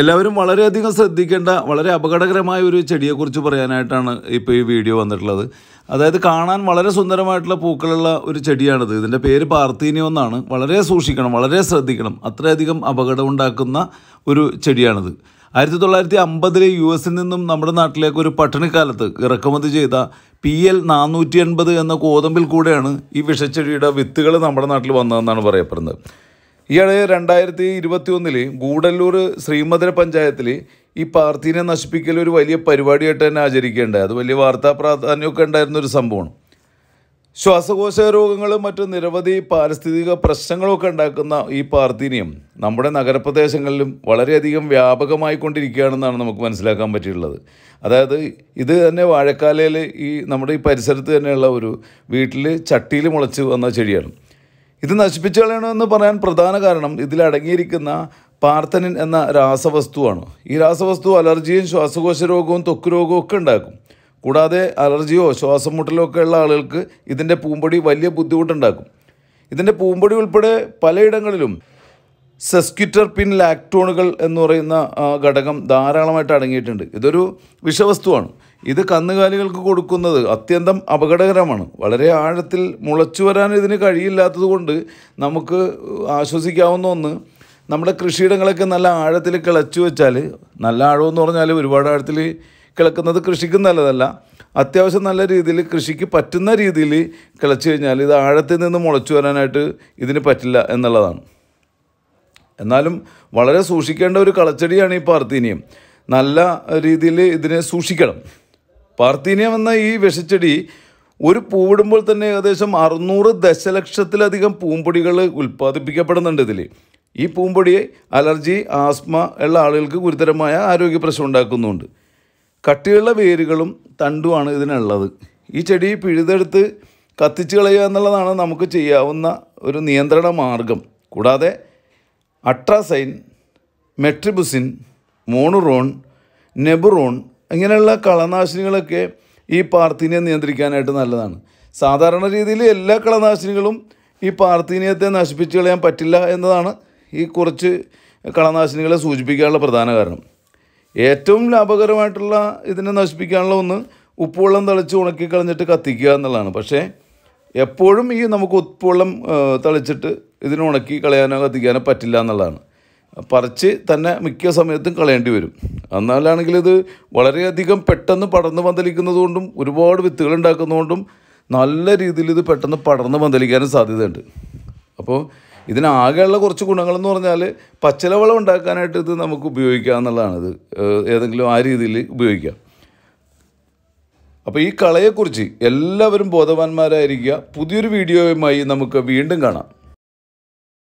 എല്ലാവരും വളരെയധികം ശ്രദ്ധിക്കേണ്ട വളരെ അപകടകരമായ ഒരു ചെടിയെക്കുറിച്ച് പറയാനായിട്ടാണ് ഇപ്പോൾ ഈ വീഡിയോ വന്നിട്ടുള്ളത് അതായത് കാണാൻ വളരെ സുന്ദരമായിട്ടുള്ള പൂക്കളുള്ള ഒരു ചെടിയാണിത് ഇതിൻ്റെ പേര് പാർത്തീനിയോ എന്നാണ് വളരെ സൂക്ഷിക്കണം വളരെ ശ്രദ്ധിക്കണം അത്രയധികം ഉണ്ടാക്കുന്ന ഒരു ചെടിയാണിത് ആയിരത്തി തൊള്ളായിരത്തി അമ്പതിലെ യു എസിൽ നിന്നും നമ്മുടെ നാട്ടിലേക്ക് ഒരു പട്ടണിക്കാലത്ത് ഇറക്കുമതി ചെയ്ത പി എൽ നാനൂറ്റി എൺപത് എന്ന കോതമ്പിൽ കൂടെയാണ് ഈ വിഷച്ചെടിയുടെ വിത്തുകൾ നമ്മുടെ നാട്ടിൽ വന്നതെന്നാണ് പറയപ്പെടുന്നത് ഇയാൾ രണ്ടായിരത്തി ഇരുപത്തി ഒന്നിൽ ഗൂഡല്ലൂർ ശ്രീമധുര പഞ്ചായത്തിൽ ഈ പാർട്ടീനെ നശിപ്പിക്കൽ ഒരു വലിയ പരിപാടിയായിട്ട് തന്നെ ആചരിക്കേണ്ടത് അത് വലിയ വാർത്താ പ്രാധാന്യമൊക്കെ ഉണ്ടായിരുന്ന ഒരു സംഭവമാണ് ശ്വാസകോശ രോഗങ്ങളും മറ്റ് നിരവധി പാരിസ്ഥിതിക പ്രശ്നങ്ങളൊക്കെ ഉണ്ടാക്കുന്ന ഈ പാർത്തീനിയം നമ്മുടെ നഗരപ്രദേശങ്ങളിലും വളരെയധികം വ്യാപകമായി കൊണ്ടിരിക്കുകയാണെന്നാണ് നമുക്ക് മനസ്സിലാക്കാൻ പറ്റിയിട്ടുള്ളത് അതായത് ഇത് തന്നെ വാഴക്കാലയിൽ ഈ നമ്മുടെ ഈ പരിസരത്ത് തന്നെയുള്ള ഒരു വീട്ടിൽ ചട്ടിയിൽ മുളച്ച് വന്ന ചെടിയാണ് ഇത് നശിപ്പിച്ചു കളയണമെന്ന് പറയാൻ പ്രധാന കാരണം ഇതിലടങ്ങിയിരിക്കുന്ന പാർത്തനിൻ എന്ന രാസവസ്തുവാണ് ഈ രാസവസ്തു അലർജിയും ശ്വാസകോശ രോഗവും ത്വക്ക് രോഗവും ഒക്കെ ഉണ്ടാക്കും കൂടാതെ അലർജിയോ ശ്വാസം മുട്ടലോ ഒക്കെ ഉള്ള ആളുകൾക്ക് ഇതിൻ്റെ പൂമ്പൊടി വലിയ ബുദ്ധിമുട്ടുണ്ടാക്കും ഇതിൻ്റെ പൂമ്പൊടി ഉൾപ്പെടെ പലയിടങ്ങളിലും സെസ്ക്യൂറ്റർ പിൻ ലാക്ടോണുകൾ എന്ന് പറയുന്ന ഘടകം ധാരാളമായിട്ട് അടങ്ങിയിട്ടുണ്ട് ഇതൊരു വിഷവസ്തുവാണ് ഇത് കന്നുകാലികൾക്ക് കൊടുക്കുന്നത് അത്യന്തം അപകടകരമാണ് വളരെ ആഴത്തിൽ മുളച്ചു വരാൻ ഇതിന് കഴിയില്ലാത്തതുകൊണ്ട് നമുക്ക് ആശ്വസിക്കാവുന്ന ഒന്ന് നമ്മുടെ കൃഷിയിടങ്ങളൊക്കെ നല്ല ആഴത്തിൽ കിളച്ചു വെച്ചാൽ നല്ല ആഴമെന്ന് പറഞ്ഞാൽ ഒരുപാട് ആഴത്തിൽ കിളക്കുന്നത് കൃഷിക്ക് നല്ലതല്ല അത്യാവശ്യം നല്ല രീതിയിൽ കൃഷിക്ക് പറ്റുന്ന രീതിയിൽ കിളച്ചു കഴിഞ്ഞാൽ ഇത് ആഴത്തിൽ നിന്ന് മുളച്ചു വരാനായിട്ട് ഇതിന് പറ്റില്ല എന്നുള്ളതാണ് എന്നാലും വളരെ സൂക്ഷിക്കേണ്ട ഒരു കളച്ചെടിയാണ് ഈ പാർത്തീനിയം നല്ല രീതിയിൽ ഇതിനെ സൂക്ഷിക്കണം പാർത്തീനിയം എന്ന ഈ വിഷച്ചെടി ഒരു പൂവിടുമ്പോൾ തന്നെ ഏകദേശം അറുന്നൂറ് ദശലക്ഷത്തിലധികം പൂമ്പൊടികൾ ഉൽപ്പാദിപ്പിക്കപ്പെടുന്നുണ്ട് ഇതിൽ ഈ പൂമ്പൊടി അലർജി ആസ്മ ഉള്ള ആളുകൾക്ക് ഗുരുതരമായ ആരോഗ്യ പ്രശ്നം ഉണ്ടാക്കുന്നുണ്ട് കട്ടിയുള്ള വേരുകളും തണ്ടുമാണ് ഇതിനുള്ളത് ഈ ചെടി പിഴുതെടുത്ത് കത്തിച്ച് കളയുക എന്നുള്ളതാണ് നമുക്ക് ചെയ്യാവുന്ന ഒരു നിയന്ത്രണ മാർഗം കൂടാതെ അട്രാസൈൻ മെട്രിബുസിൻ മോണുറോൺ നെബുറോൺ ഇങ്ങനെയുള്ള കളനാശിനികളൊക്കെ ഈ പാർത്തീനിയെ നിയന്ത്രിക്കാനായിട്ട് നല്ലതാണ് സാധാരണ രീതിയിൽ എല്ലാ കളനാശിനികളും ഈ പാർത്തീനിയത്തെ നശിപ്പിച്ച് കളയാൻ പറ്റില്ല എന്നതാണ് ഈ കുറച്ച് കളനാശിനികളെ സൂചിപ്പിക്കാനുള്ള പ്രധാന കാരണം ഏറ്റവും ലാഭകരമായിട്ടുള്ള ഇതിനെ നശിപ്പിക്കാനുള്ള ഒന്ന് ഉപ്പുവെള്ളം തളിച്ച് ഉണക്കി കളഞ്ഞിട്ട് കത്തിക്കുക എന്നുള്ളതാണ് പക്ഷേ എപ്പോഴും ഈ നമുക്ക് ഉപ്പുവെള്ളം തളിച്ചിട്ട് ഇതിനെ ഉണക്കി കളയാനോ കത്തിക്കാനോ പറ്റില്ല എന്നുള്ളതാണ് പറിച്ച് തന്നെ മിക്ക സമയത്തും കളയേണ്ടി വരും എന്നാലാണെങ്കിൽ ഇത് വളരെയധികം പെട്ടെന്ന് പടർന്ന് പന്തലിക്കുന്നതുകൊണ്ടും ഒരുപാട് വിത്തുകൾ ഉണ്ടാക്കുന്നതുകൊണ്ടും നല്ല രീതിയിൽ ഇത് പെട്ടെന്ന് പടർന്ന് പന്തലിക്കാനും സാധ്യതയുണ്ട് അപ്പോൾ ഇതിനാകെയുള്ള കുറച്ച് ഗുണങ്ങളെന്ന് പറഞ്ഞാൽ പച്ചിലവളം ഉണ്ടാക്കാനായിട്ട് ഇത് നമുക്ക് ഉപയോഗിക്കാം ഇത് ഏതെങ്കിലും ആ രീതിയിൽ ഉപയോഗിക്കാം അപ്പോൾ ഈ കളയെക്കുറിച്ച് എല്ലാവരും ബോധവാന്മാരായിരിക്കുക പുതിയൊരു വീഡിയോയുമായി നമുക്ക് വീണ്ടും കാണാം